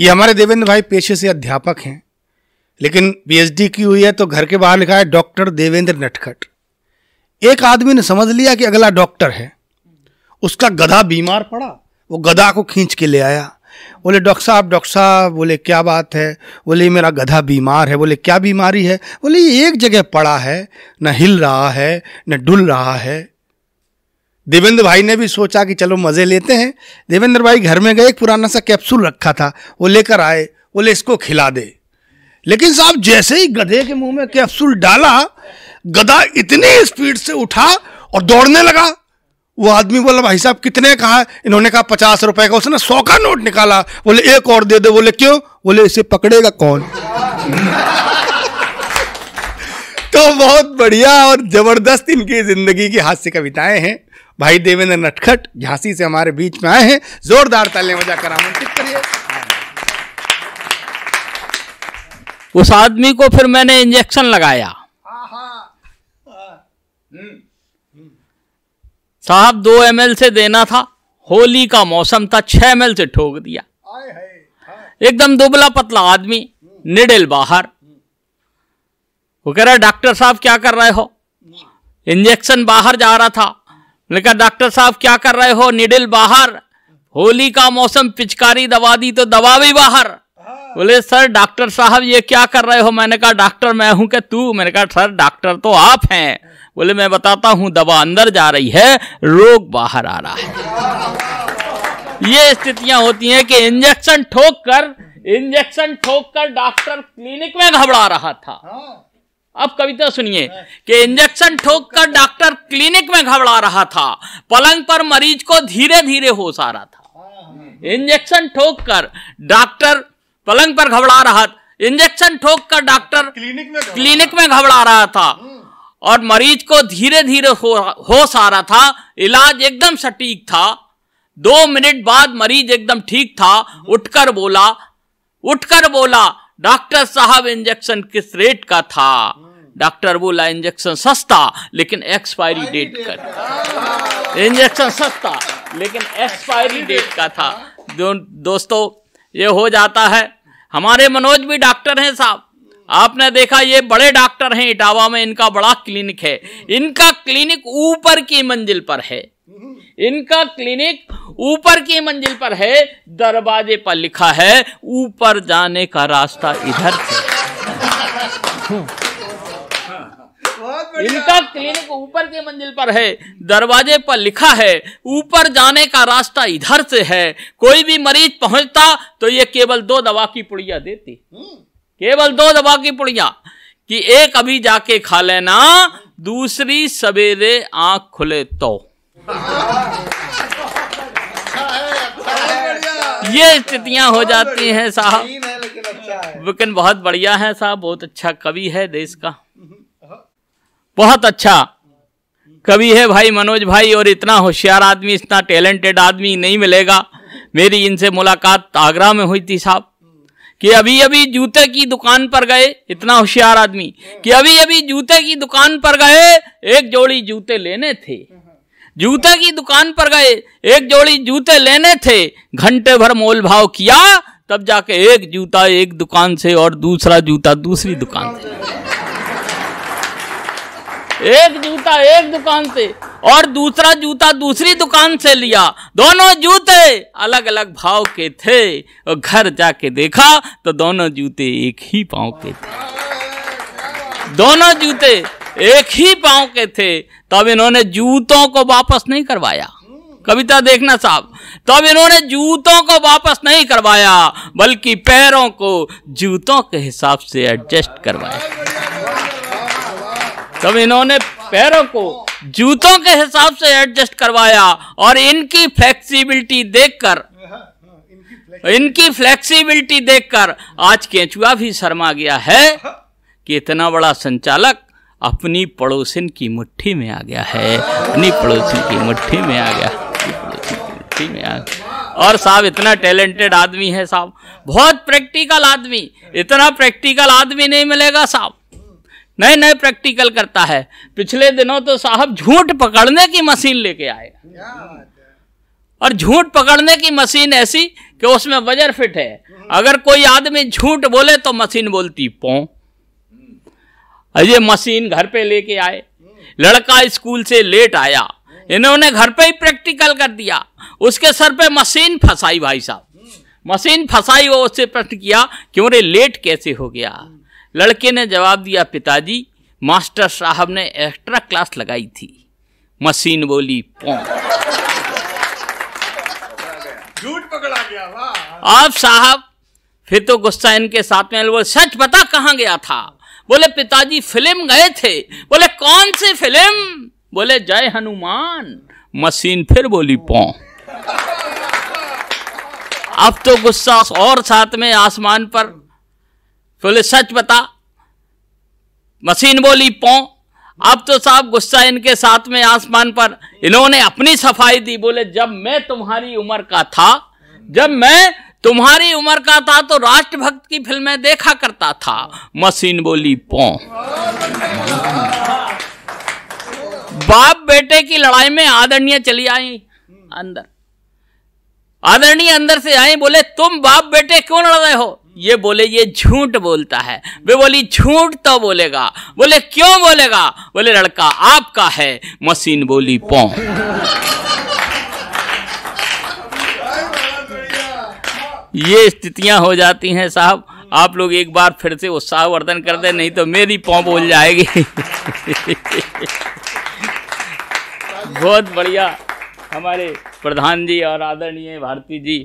ये हमारे देवेंद्र भाई पेशे से अध्यापक हैं लेकिन बीएचडी की हुई है तो घर के बाहर लिखा है डॉक्टर देवेंद्र नटखट एक आदमी ने समझ लिया कि अगला डॉक्टर है उसका गधा बीमार पड़ा वो गधा को खींच के ले आया बोले डॉक्टर साहब डॉक्टर साहब बोले क्या बात है बोले मेरा गधा बीमार है बोले क्या बीमारी है बोले ये एक जगह पड़ा है न हिल रहा है न डुल रहा है देवेंद्र भाई ने भी सोचा कि चलो मज़े लेते हैं देवेंद्र भाई घर में गए एक पुराना सा कैप्सूल रखा था वो लेकर आए बोले इसको खिला दे लेकिन साहब जैसे ही गधे के मुंह में कैप्सूल डाला गधा इतनी स्पीड से उठा और दौड़ने लगा वो आदमी बोला भाई साहब कितने कहा इन्होंने कहा पचास रुपए का उसने सौ का नोट निकाला बोले एक और दे दो बोले क्यों बोले इसे पकड़ेगा कौन तो बहुत बढ़िया और जबरदस्त इनकी जिंदगी की हास्य कविताएं हैं भाई देवेंद्र नटखट झांसी से हमारे बीच में आए हैं जोरदार तालियां कर आमंत्रित करिए उस आदमी को फिर मैंने इंजेक्शन लगाया हम्म। साहब दो एम से देना था होली का मौसम था छह एम से ठोक दिया एकदम दुबला पतला आदमी निडिल बाहर वो कह रहा डॉक्टर साहब क्या कर रहे हो इंजेक्शन बाहर जा रहा था लेकिन डॉक्टर साहब क्या कर रहे हो निडिल बाहर होली का मौसम पिचकारी दवा दी तो दवा भी बाहर बोले सर डॉक्टर साहब ये क्या कर रहे हो मैंने कहा डॉक्टर मैं हूं क्या तू मैंने कहा सर डॉक्टर तो आप हैं बोले मैं बताता हूं दवा अंदर जा रही है रोग बाहर आ रहा है ये स्थितियां होती हैं कि इंजेक्शन ठोक कर इंजेक्शन ठोक कर डॉक्टर क्लिनिक में घबरा रहा था हाँ। अब कविता सुनिए कि इंजेक्शन ठोक कर डॉक्टर क्लिनिक में घबरा रहा था पलंग पर मरीज को धीरे धीरे होश आ रहा था इंजेक्शन ठोक कर डॉक्टर पलंग पर घबरा रहा इंजेक्शन ठोक कर डॉक्टर क्लिनिक में क्लिनिक में घबरा रहा था हम्म। और मरीज को धीरे धीरे होश आ रहा था इलाज एकदम सटीक था दो मिनट बाद मरीज एकदम ठीक था उठकर बोला उठकर बोला डॉक्टर साहब इंजेक्शन किस रेट का था डॉक्टर बोला इंजेक्शन सस्ता लेकिन एक्सपायरी हाँ, डेट का हाँ, हाँ, इंजेक्शन सस्ता लेकिन एक्सपायरी डेट का था दो, दोस्तों ये हो जाता है हमारे मनोज भी डॉक्टर हैं साहब आपने देखा ये बड़े डॉक्टर हैं इटावा में इनका बड़ा क्लिनिक है इनका क्लिनिक ऊपर की मंजिल पर है इनका क्लिनिक ऊपर की मंजिल पर है दरवाजे पर लिखा है ऊपर जाने का रास्ता इधर से हम्म। इनका क्लिनिक ऊपर के मंजिल पर है दरवाजे पर लिखा है ऊपर जाने का रास्ता इधर से है कोई भी मरीज पहुंचता तो ये केवल दो दवा की पुड़िया देती हम्म। केवल दो दवा की पुड़िया कि एक अभी जाके खा लेना दूसरी सवेरे आंख खुले तो ये स्थितियां हो जाती हैं साहब अच्छा लेकिन बहुत बढ़िया है साहब बहुत अच्छा कवि है देश का हम्म। बहुत अच्छा कवि है भाई मनोज भाई और इतना होशियार आदमी इतना टैलेंटेड आदमी नहीं मिलेगा मेरी इनसे मुलाकात आगरा में हुई थी साहब कि अभी अभी जूते की दुकान पर गए इतना होशियार आदमी कि अभी अभी जूते की दुकान पर गए एक जोड़ी जूते लेने थे जूते की दुकान पर गए एक जोड़ी जूते लेने थे घंटे भर मोल भाव किया तब जाके एक जूता एक दुकान से और दूसरा जूता दूसरी दुकान से एक जूता एक दुकान से और दूसरा जूता दूसरी दुकान से लिया दोनों जूते अलग अलग भाव के थे और घर जाके देखा तो दोनों जूते एक ही पाँव के थे दोनों जूते एक ही पाँव के थे तब इन्होंने जूतों को वापस नहीं करवाया कविता देखना साहब तब इन्होंने जूतों को वापस नहीं करवाया बल्कि पैरों को जूतों के हिसाब से एडजस्ट करवाया तब इन्होंने पैरों को जूतों के हिसाब से एडजस्ट करवाया और इनकी फ्लेक्सिबिलिटी देखकर इनकी फ्लेक्सिबिलिटी देखकर आज केंचुआ भी शर्मा गया है कि इतना बड़ा संचालक अपनी पड़ोसिन की मुट्ठी में आ गया है अपनी पड़ोसिन की मुट्ठी में आ गया मुट्ठी में आ गया और साहब इतना टैलेंटेड आदमी है साहब बहुत प्रैक्टिकल आदमी इतना प्रैक्टिकल आदमी नहीं मिलेगा साहब नए नए प्रैक्टिकल करता है पिछले दिनों तो साहब झूठ पकड़ने की मशीन लेके आए और झूठ पकड़ने की मशीन ऐसी कि उसमें वजर फिट है अगर कोई आदमी झूठ बोले तो मशीन बोलती पो ये मशीन घर पे लेके आए लड़का स्कूल से लेट आया इन्होंने घर पे ही प्रैक्टिकल कर दिया उसके सर पे मशीन फंसाई भाई साहब मशीन फंसाई वो उससे प्रश्न किया क्यों रे लेट कैसे हो गया लड़के ने जवाब दिया पिताजी मास्टर साहब ने एक्स्ट्रा क्लास लगाई थी मशीन बोली झूठ पकड़ा गया वाह आप साहब फिर तो गुस्सा इनके साथ में बोले सच पता कहाँ गया था बोले पिताजी फिल्म गए थे बोले कौन सी फिल्म बोले जय हनुमान मशीन फिर बोली पौ अब तो गुस्सा और साथ में आसमान पर बोले सच बता मशीन बोली पो अब तो साहब गुस्सा इनके साथ में आसमान पर इन्होंने अपनी सफाई दी बोले जब मैं तुम्हारी उम्र का था जब मैं तुम्हारी उम्र का था तो राष्ट्रभक्त की फिल्में देखा करता था मशीन बोली पो बाप बेटे की लड़ाई में आदरणीय चली आई अंदर आदरणीय अंदर से आए बोले तुम बाप बेटे क्यों लड़ रहे हो ये बोले ये झूठ बोलता है वे बोली झूठ तो बोलेगा बोले क्यों बोलेगा बोले लड़का आपका है मशीन बोली पौ ये स्थितियां हो जाती हैं साहब आप लोग एक बार फिर से उत्साहवर्धन कर दे नहीं तो मेरी पौ बोल जाएगी बहुत बढ़िया हमारे प्रधान जी और आदरणीय भारती जी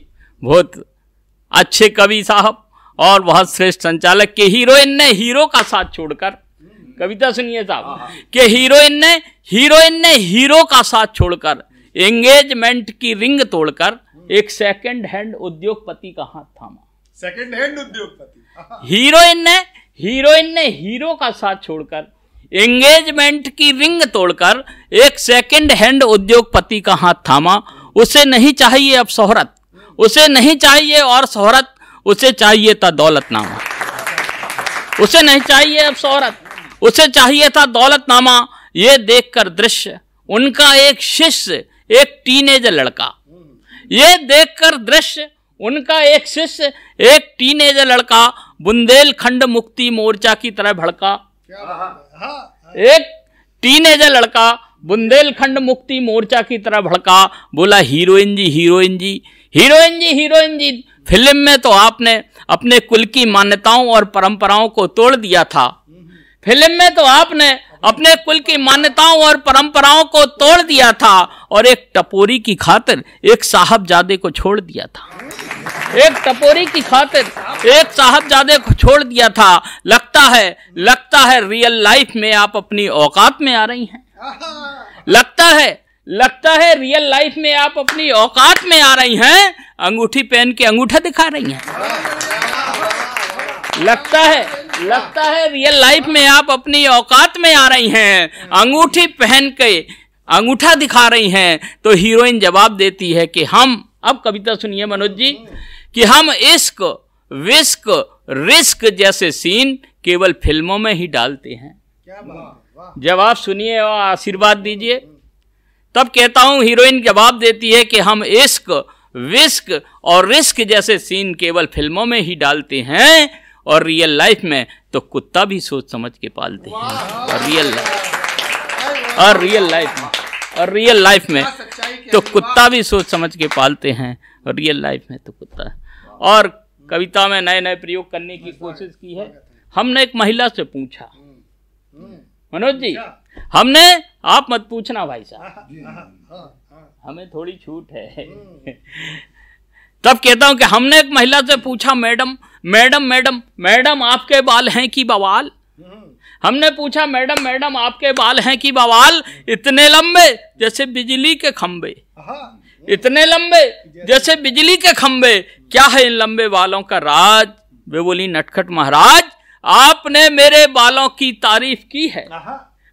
बहुत अच्छे कवि साहब और बहुत श्रेष्ठ संचालक के हीरोइन ने हीरो का साथ छोड़कर कविता सुनिए साहब हाँ, हाँ। के हीरोइन ने हीरोइन ने हीरो का साथ छोड़कर एंगेजमेंट की रिंग तोड़कर एक सेकंड हैंड उद्योगपति का हाथ थामा सेकंड हैंड उद्योगपति हाँ, हीरोइन ने हीरोइन ने हीरो का साथ छोड़कर एंगेजमेंट की रिंग तोड़कर एक सेकंड हैंड उद्योगपति का हाथ थामा उसे नहीं चाहिए अब शोहरत उसे नहीं चाहिए और शोहरत उसे चाहिए था दौलतनामा उसे नहीं चाहिए अब शोहरत उसे चाहिए था दौलतनामा ये देखकर दृश्य उनका एक शिष्य एक टीनेजर लड़का ये देखकर दृश्य उनका एक शिष्य एक टीनेजर लड़का बुंदेलखंड मुक्ति मोर्चा की तरह भड़का हाँ, हाँ। एक टीनेजर लड़का बुंदेलखंड मुक्ति मोर्चा की तरह भड़का बोला heroine ji heroine ji heroine ji heroine ji film में तो आपने अपने कुल की मान्यताओं और परंपराओं को तोड़ दिया था फिल्म में तो आपने अपने कुल की मान्यताओं और परंपराओं को तोड़ दिया था और एक टपोरी की खातिर एक साहबजादे को छोड़ दिया था एक टपोरी की खातिर एक साहबजादे को छोड़ दिया था लगता है लगता है रियल लाइफ में आप अपनी औकात में आ रही हैं लगता है लगता है रियल लाइफ में आप अपनी औकात में आ रही हैं अंगूठी पहन के अंगूठा दिखा रही हैं लगता है लगता है रियल लाइफ में आप अपनी औकात में आ रही हैं अंगूठी पहन के अंगूठा दिखा रही हैं तो हीरोइन जवाब देती है कि हम अब कविता सुनिए मनोज जी कि हम इश्क विस्क रिस्क जैसे सीन केवल फिल्मों में ही डालते हैं क्या जवाब सुनिए और आशीर्वाद दीजिए तब कहता हूं हीरोइन जवाब देती है कि हम इश्क विस्क और रिस्क जैसे सीन केवल फिल्मों में ही डालते हैं और रियल लाइफ में तो कुत्ता भी सोच समझ के पालते हैं और रियल लाइफ और रियल लाइफ में और रियल लाइफ में तो कुत्ता भी सोच समझ के पालते हैं और रियल लाइफ में तो कुत्ता और कविता में नए नए प्रयोग करने की कोशिश की है हमने एक महिला से पूछा हम्म, हम्म। मनोज जी अच्छा। हमने आप मत पूछना भाई साहब हाँ, हाँ, हाँ, हमें थोड़ी छूट है तब कहता हूं कि हमने एक महिला से पूछा मैडम मैडम मैडम मैडम आपके बाल हैं कि बवाल हम्म। हमने पूछा मैडम मैडम आपके बाल हैं कि बवाल इतने लंबे जैसे बिजली के खंबे इतने लंबे जैसे बिजली के खंबे क्या है इन लंबे बालों का राज वे बोली नटखट महाराज आपने मेरे बालों की तारीफ की है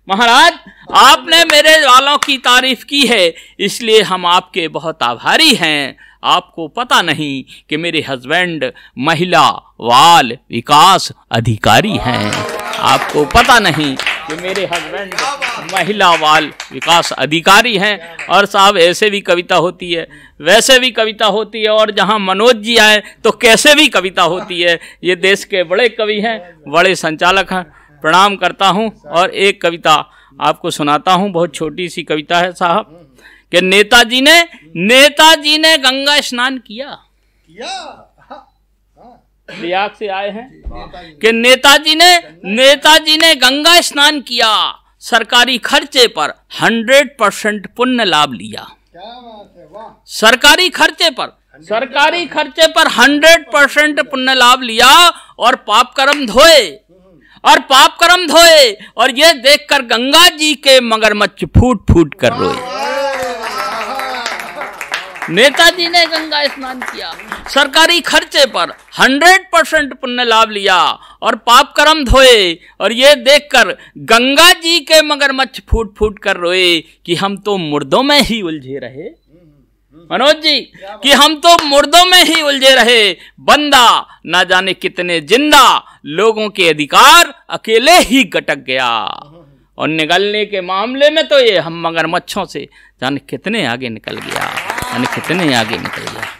महाराज आपने मेरे बालों की तारीफ की है इसलिए हम आपके बहुत आभारी हैं आपको पता नहीं कि मेरे हस्बैंड महिला बाल विकास अधिकारी हैं आपको पता नहीं कि मेरे हस्बैंड महिला बाल विकास अधिकारी हैं और साहब ऐसे भी कविता होती है वैसे भी कविता होती है और जहाँ मनोज जी आए तो कैसे भी कविता होती है ये देश के बड़े कवि हैं बड़े संचालक हैं प्रणाम करता हूँ और एक कविता आपको सुनाता हूँ बहुत छोटी सी कविता है साहब कि नेताजी ने नेताजी ने गंगा स्नान किया किया प्रयाग से आए हैं कि नेताजी ने नेताजी ने गंगा स्नान किया सरकारी खर्चे पर हंड्रेड परसेंट पुण्य लाभ लिया सरकारी खर्चे पर सरकारी खर्चे पर हंड्रेड परसेंट पुण्य लाभ लिया और पाप कर्म धोए और पाप कर्म धोए और ये देखकर गंगा जी के मगरमच्छ फूट फूट कर रोए नेताजी ने गंगा स्नान किया सरकारी खर्चे पर 100 परसेंट पुण्य लाभ लिया और पाप कर्म धोए और ये देखकर गंगा जी के मगरमच्छ फूट फूट कर रोए कि हम तो मुर्दों में ही उलझे रहे मनोज जी कि हम तो मुर्दों में ही उलझे रहे बंदा ना जाने कितने जिंदा लोगों के अधिकार अकेले ही गटक गया और निकलने के मामले में तो ये हम मगरमच्छों से जाने कितने आगे निकल गया यानी कितने आगे निकल गया